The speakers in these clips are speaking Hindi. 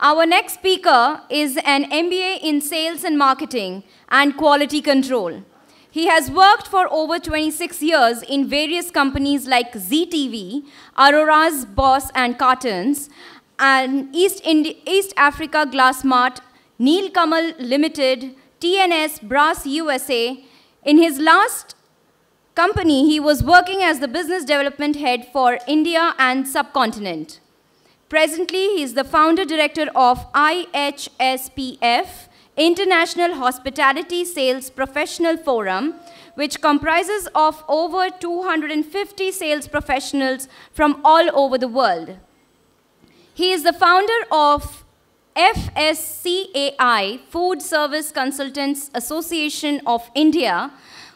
Our next speaker is an MBA in Sales and Marketing and Quality Control. He has worked for over 26 years in various companies like ZTV, Aurora's Boss and Cartons, and East, Indi East Africa Glassmart, Neil Kamal Limited, TNS Brass USA. In his last company, he was working as the business development head for India and subcontinent. Presently, he is the founder director of IHSPF, International Hospitality Sales Professional Forum, which comprises of over 250 sales professionals from all over the world. He is the founder of FSCAI, Food Service Consultants Association of India,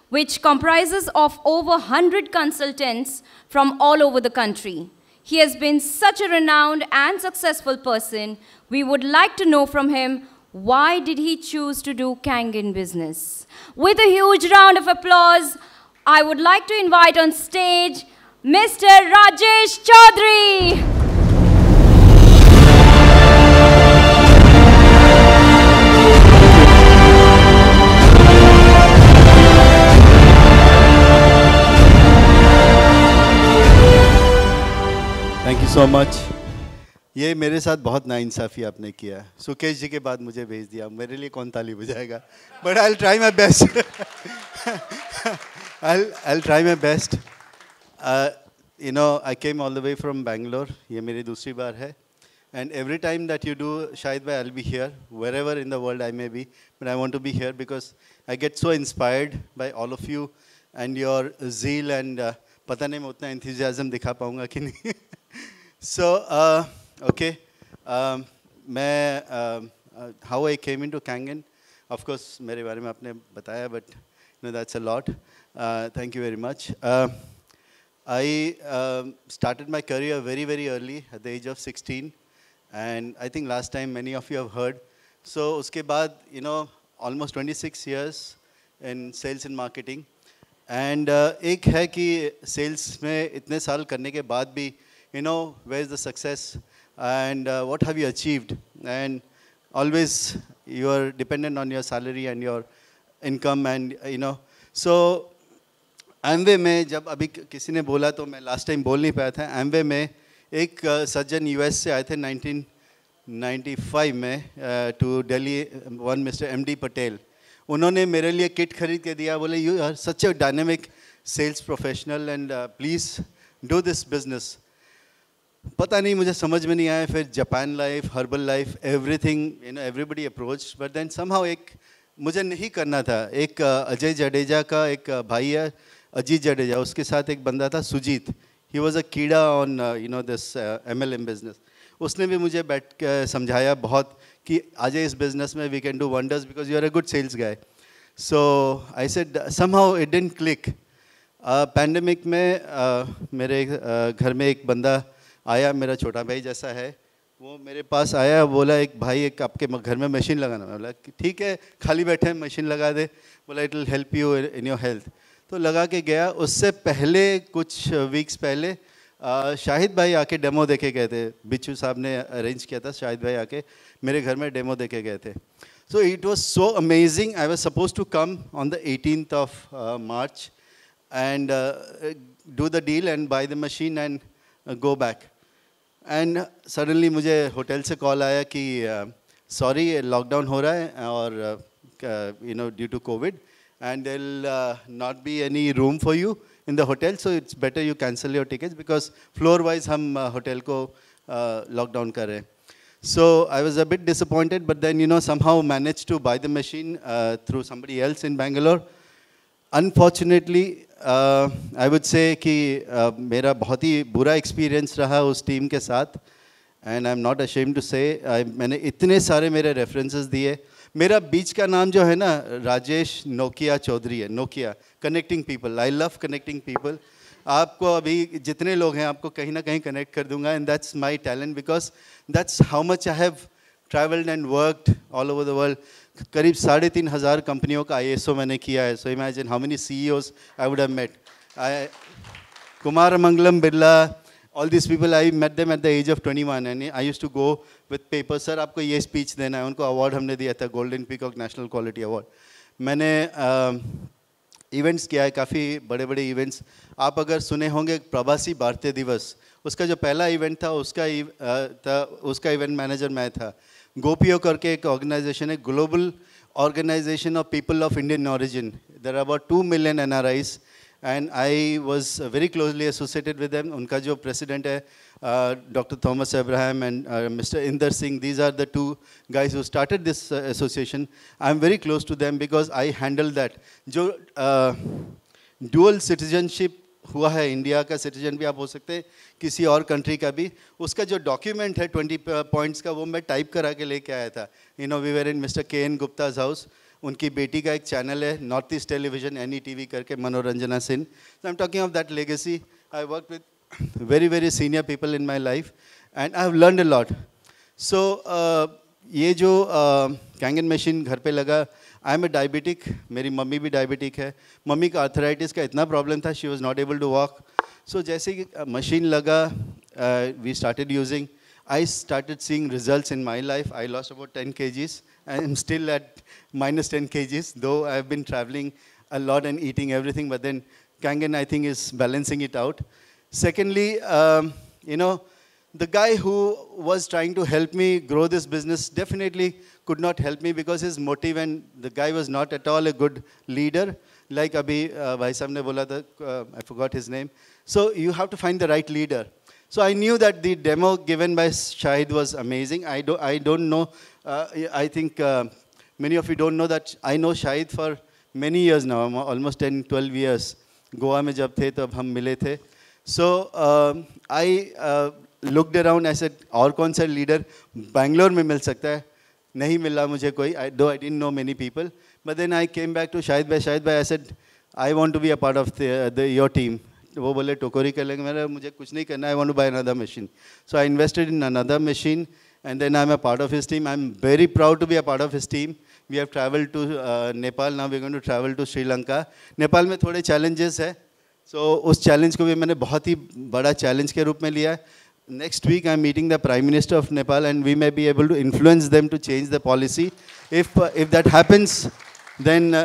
which comprises of over 100 consultants from all over the country. He has been such a renowned and successful person. We would like to know from him why did he choose to do Kangen business? With a huge round of applause, I would like to invite on stage Mr. Rajesh Chaudhary. So much ये मेरे साथ बहुत नाइंसाफी आपने किया सुकेश जी के बाद मुझे भेज दिया मेरे लिए कौन ताली बजाएगा but I try my best I try my best you know I came all the way from Bangalore ये मेरी दूसरी बार है and every time that you do शायद by I be here wherever in the world I may be but I want to be here because I get so inspired by all of you and your zeal and पता नहीं मैं उतना इंथिजियाजम दिखा पाऊँगा कि नहीं So, uh, okay, um, um, uh, how I came into Kangan, of course मेरे बारे में आपने बताया, but that's a lot. Uh, thank you very much. I um, started my career very very early at the age of 16, and I think last time many of you have heard. So उसके बाद you know almost 26 years in sales and marketing, and uh, एक है sales में इतने साल करने के you know, where's the success and uh, what have you achieved? And always you are dependent on your salary and your income and, uh, you know. So, Amway में जब अभी किसी ने बोला तो मैं लास्ट टाइम बोल नहीं पाया था एमवे में एक सज्जन यूएस से आए थे 1995 में to Delhi one mister MD Patel उन्होंने मेरे लिए किट खरीद के दिया बोले you are such a dynamic sales professional and please do this business पता नहीं मुझे समझ में नहीं आया फिर Japan life herbal life everything you know everybody approach but then somehow एक मुझे नहीं करना था एक अजय जडेजा का एक भाई है अजीत जडेजा उसके साथ एक बंदा था सुजीत ही वॉज़ अ कीड़ा on you know this M L M business उसने भी मुझे बैठ कर समझाया बहुत कि आज इस बिजनेस में we can do wonders because you are a good sales guy so I said somehow it didn't click pandemic में uh, मेरे uh, घर में एक बंदा आया मेरा छोटा भाई जैसा है वो मेरे पास आया बोला एक भाई एक आपके घर में मशीन लगाना बोला ठीक है खाली बैठे मशीन लगा दे बोला it will help you in your health तो लगा के गया उससे पहले कुछ वीक्स पहले आ, शाहिद भाई आके डेमो देखे गए थे बिच्छू साहब ने अरेंज किया था शाहिद भाई आके मेरे घर में डेमो देखे गए थे so it was so amazing I was suppose to come on the eighteenth of March and do the deal and buy the machine and go back and suddenly मुझे होटल से कॉल आया कि सॉरी uh, लॉकडाउन हो रहा है और you know due to COVID and they'll not be any room for you in the hotel so it's better you cancel your tickets because floor wise हम होटल uh, को लॉकडाउन uh, कर रहे हैं so I was a bit disappointed but then you know somehow manage to buy the machine through somebody else in Bangalore. Unfortunately I would say कि uh, मेरा बहुत ही बुरा एक्सपीरियंस रहा उस टीम के साथ and I am not ashamed to say मैंने इतने सारे मेरे रेफरेंसेस दिए मेरा बीच का नाम जो है ना राजेश नोकिया चौधरी है Nokia connecting people I love connecting people आपको अभी जितने लोग हैं आपको कहीं ना कहीं कनेक्ट कर दूंगा and that's my talent because that's how much I have travelled and worked all over the world करीब साढ़े तीन हज़ार कंपनियों का आईएसओ मैंने किया है so imagine how many CEOs I would have met I Kumar Mangalam Birla all this people I met them at the age of twenty one and I use to go with paper sir आपको ये स्पीच देना है उनको अवार्ड हमने दिया था golden peacock national quality award मैंने uh, इवेंट्स किया है काफ़ी बड़े बड़े इवेंट्स आप अगर सुने होंगे प्रवासी भारतीय दिवस उसका जो पहला इवेंट था उसका इव, था उसका इवेंट मैनेजर मैं था गोपियो करके एक ऑर्गेनाइजेशन है global organisation of people of Indian origin there about two million and and I was very closely associated with उनका जो प्रेसिडेंट है uh, Dr. Thomas Abraham and uh, Mr. Inder Singh. These are the two guys who started this uh, association. I'm very close to them because I handle that. जो uh, dual citizenship हुआ है इंडिया का सिटीजन भी आप हो सकते हैं किसी और कंट्री का भी उसका जो डॉक्यूमेंट है ट्वेंटी पॉइंट्स uh, का वो मैं टाइप करा के लेके आया था you know we were in mister K N Gupta's house उनकी बेटी का एक चैनल है north east television N E T V करके Manoranjana Singh I am talking of that legacy I work with very, very senior people in my life, and I've learned a lot. So, uh, ये जो कैंगन uh, मशीन घर पे लगा I am a diabetic. मेरी मम्मी भी diabetic है मम्मी का arthritis का इतना problem था she was not able to walk. So, जैसे कि मशीन uh, लगा we started using. I started seeing results in my life. I lost about 10 kgs. I'm still at minus 10 kgs, though I've been traveling a lot and eating everything. But then Kangen, I think, is balancing it out. Secondly, um, you know, the guy who was trying to help me grow this business definitely could not help me because his motive and the guy was not at all a good leader. Like Abhi uh, Bhai ne bola tha, uh, I forgot his name. So you have to find the right leader. So I knew that the demo given by Shahid was amazing. I, do, I don't know, uh, I think uh, many of you don't know that I know Shahid for many years now, almost 10, 12 years. Goa mein jab the, tab hum mile the. So um, I uh, looked around, I said, और कौन सा लीडर बैंगलोर में मिल सकता है नहीं मिला मुझे कोई I do I don't know many people but then I came back to Shahid bhai Shahid bhai I said I want to be a part of your team वो बोले टोकोरी कर लेंगे मेरा मुझे कुछ नहीं करना I want to buy another machine so I invested in another machine and then I'm a part of his team. I'm very proud to be a part of his team. We have traveled to uh, Nepal. Now we're going to travel to Sri Lanka. Nepal में थोड़े challenges है. सो so, उस चैलेंज को भी मैंने बहुत ही बड़ा चैलेंज के रूप में लिया है next week I am meeting the prime minister of Nepal and we may be able to influence them to change the policy if if that happens then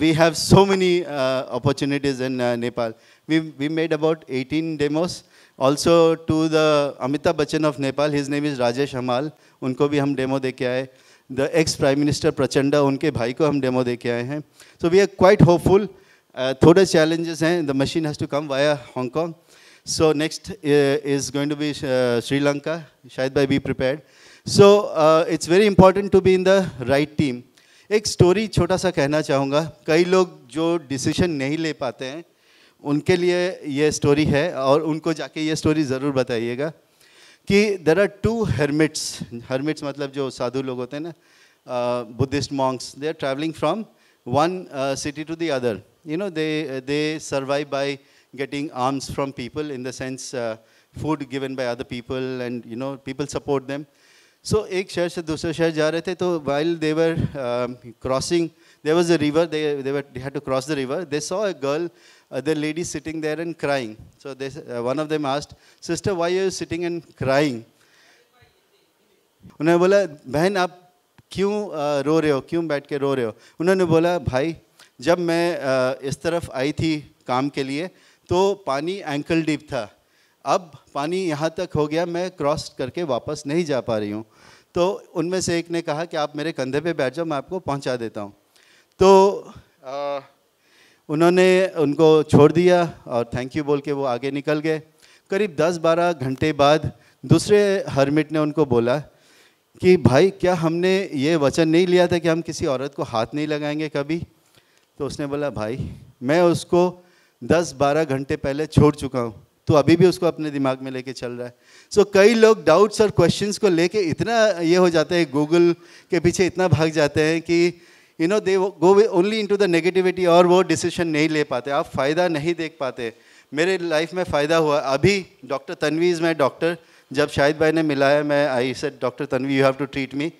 we have so many opportunities in Nepal we we made about eighteen demos also to the Amitabh Bachchan of Nepal his name is Rajesh Hamal उनको भी हम डेमो दे के आए the ex prime minister Prachanda उनके भाई को हम डेमो दे के आए हैं so we are quite hopeful थोड़े चैलेंजेस हैं the machine has to come via Hong Kong so next is going to be Sri Lanka शायद by be prepare so it's very important to be in the right team एक स्टोरी छोटा सा कहना चाहूँगा कई लोग जो डिसीजन नहीं ले पाते हैं उनके लिए ये स्टोरी है और उनको जाके ये स्टोरी ज़रूर बताइएगा कि there are two hermits hermits मतलब जो साधु लोग होते हैं ना Buddhist monks they are travelling from one city to the other you know, they, uh, they survive by getting alms from people in the sense uh, food given by other people and, you know, people support them. So एक शहर से दूसरे शहर while they were um, crossing, there was a river, they, they, were, they had to cross the river. They saw a girl, uh, the lady sitting there and crying. So they, uh, one of them asked, sister, why are you sitting and crying? उन्होंने बोला बहन आप क्यों uh, रो रहे हो क्यों बैठ के रो रहे हो उन्होंने बोला भाई जब मैं इस तरफ आई थी काम के लिए तो पानी एंकल डीप था अब पानी यहाँ तक हो गया मैं क्रॉस करके वापस नहीं जा पा रही हूँ तो उनमें से एक ने कहा कि आप मेरे कंधे पे बैठ जाओ मैं आपको पहुँचा देता हूँ तो आ, उन्होंने उनको छोड़ दिया और थैंक यू बोल के वो आगे निकल गए करीब 10-12 घंटे बाद दूसरे हरमिट ने उनको बोला कि भाई क्या हमने ये वचन नहीं लिया था कि हम किसी औरत को हाथ नहीं लगाएंगे कभी तो उसने बोला भाई मैं उसको 10-12 घंटे पहले छोड़ चुका हूँ तो अभी भी उसको अपने दिमाग में लेके चल रहा है सो so, कई लोग डाउट्स और क्वेश्चंस को लेके इतना ये हो जाते हैं गूगल के पीछे इतना भाग जाते हैं कि you know they go only into the negativity और वो डिसीशन नहीं ले पाते आप फ़ायदा नहीं देख पाते मेरे लाइफ में फ़ायदा हुआ अभी डॉक्टर तनवीज़ मैं डॉक्टर जब शाहिद भाई ने मिलाया मैं I said doctor Tanvi you have to treat me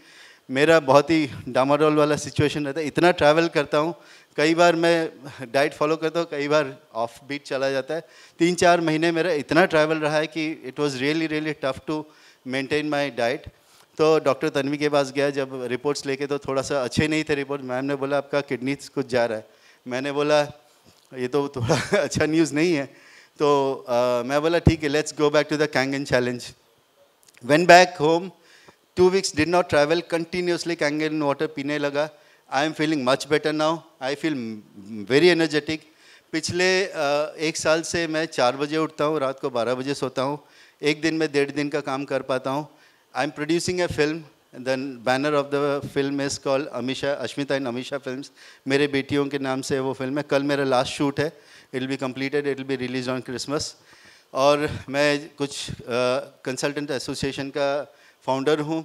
मेरा बहुत ही डामाडोल वाला सिचुएशन रहता है इतना ट्रैवल करता हूँ कई बार मैं डाइट फॉलो करता हूँ कई बार ऑफ बीट चला जाता है तीन चार महीने मेरा इतना ट्रैवल रहा है कि it was really really tough to maintain my diet तो डॉक्टर तन्वी के पास गया जब रिपोर्ट्स लेके तो थोड़ा सा अच्छे नहीं थे रिपोर्ट मैम ने बोला आपका किडनी कुछ जा रहा है मैंने बोला ये तो थोड़ा अच्छा न्यूज़ नहीं है तो uh, मैं बोला ठीक है let's go back to the Kangen challenge when back home Two weeks did not travel, continuously Kangen water पीने लगा I am feeling much better now I feel very energetic पिछले एक साल से मैं चार बजे उठता हूँ रात को बारह बजे सोता हूँ एक दिन में डेढ़ दिन का काम कर पाता हूँ I am producing a film then banner of the film is call Amisha Ashmita in Amisha film मेरे बेटियों के नाम से वो फिल्म है कल मेरा लास्ट शूट है it be completed it be release on Christmas और मैं कुछ कंसल्टेंट uh, एसोसिएशन का फाउंडर हूँ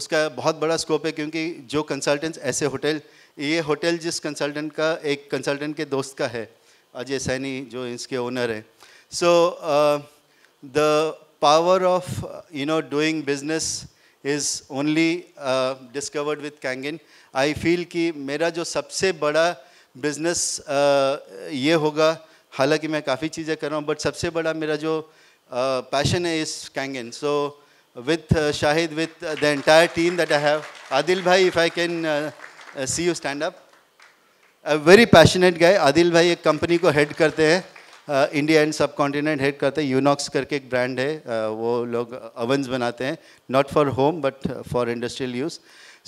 उसका बहुत बड़ा स्कोप है क्योंकि जो कंसल्टेंट्स ऐसे होटल ये होटल जिस कंसल्टेंट का एक कंसल्टेंट के दोस्त का है अजय सैनी जो इसके ओनर हैं so the power of you know doing business is only discovered with Kangen I feel कि मेरा जो सबसे बड़ा बिजनेस uh, ये होगा हालांकि मैं काफ़ी चीज़ें कर रहा हूँ बट सबसे बड़ा मेरा जो पैशन uh, है इस Kangen so so, with uh, Shahid, with uh, the entire team that I have. Adil Bhai, if I can uh, see you stand up. A very passionate guy. Adil Bhai एक company को head करते हैं. India and sub continent head करते हैं यूनॉक्स करके एक ब्रांड है uh, वो लोग अवंस बनाते हैं not for home but for industrial use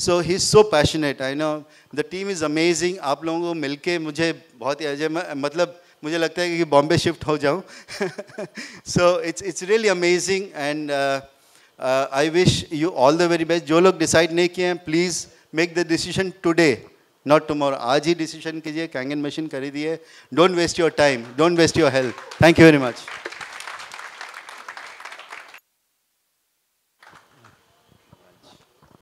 so he is so passionate I know the team is amazing आप लोगों को मिलके मुझे बहुत ही अजय मतलब मुझे लगता है कि बॉम्बे शिफ्ट हो जाऊँ so it's it's really amazing and I wish you all the very best जो लोग डिसाइड नहीं किए हैं please make the decision today not tomorrow आज ही डिसीजन कीजिए कैंगन मशीन खरीदिए don't waste your time don't waste your health thank you very much